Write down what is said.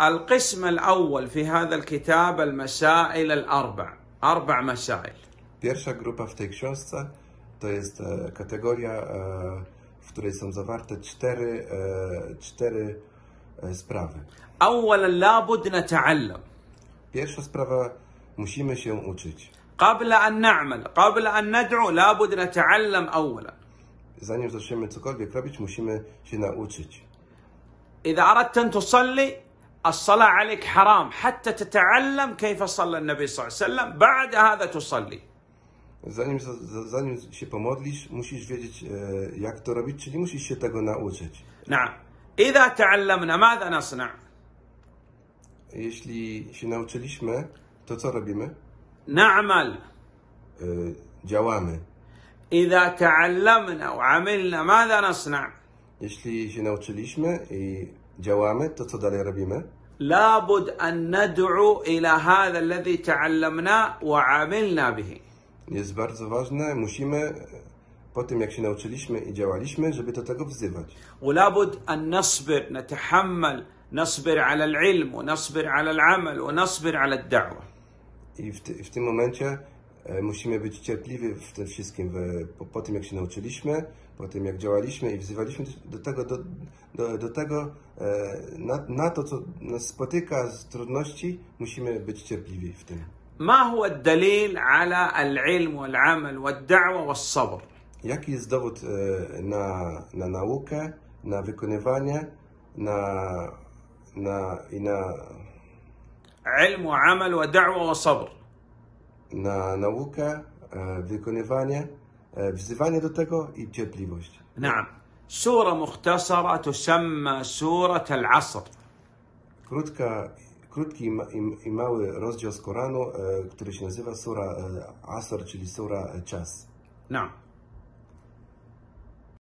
القسم الأول في هذا الكتاب المسائل الأربع أربع مسائل Pierwsza grupa w tej książce to jest kategoria, w której są zawarte cztery, cztery sprawy. أولا لابد نتعلم Pierwsza sprawa, musimy się uczyć. قبل أن نعمل قبل أن ندعو لابد نتعلم أولا Zanim zaczniemy cokolwiek robić, musimy się nauczyć. إذا أردت أن تصلي الصلاة عليك حرام حتى تتعلم كيف صلى النبي صلى الله عليه وسلم بعد هذا تصلي Zanim, zanim się pomodlisz, musisz wiedzieć, jak to robić, czyli musisz się tego nauczyć. نعم. إذا تعلمنا ماذا نصنع؟ Jeśli się nauczyliśmy, to co robimy? نعمل. Działamy. إذا تعلمنا وعملنا ماذا نصنع؟ Jeśli się nauczyliśmy i جوامد تتضلي ربيمة لابد أن ندعو إلى هذا الذي تعلمنا وعملنا به jest bardzo ważne. Musimy e, po tym, jak się nauczyliśmy i działaliśmy, żeby do tego wzywać. ولابد أن نصبر نتحمل نصبر على العلم ونصبر على العمل ونصبر على الدعوة. I w, ty, w tym momencie E, musimy być cierpliwi w tym wszystkim, po, po, tym jak się nauczyliśmy, po tym jak działaliśmy i wzywaliśmy do tego, do, do, do tego e, na, na, to, co nas spotyka z trudności, musimy być cierpliwi w tym. ما هو الدليل على العلم والعمل والدعوة والصبر؟ Jaki jest dowód e, na, na naukę, na wykonywanie, na, na, i na... علم وعمل ودعوة وصبر na naukę, e, wykonywanie, e, wzywanie do tego i cierpliwość. نعم to sama sura سورة asr Krótka, krótki i, mały rozdział z Koranu, e, który się nazywa sura Asr, czyli sura Czas. نعم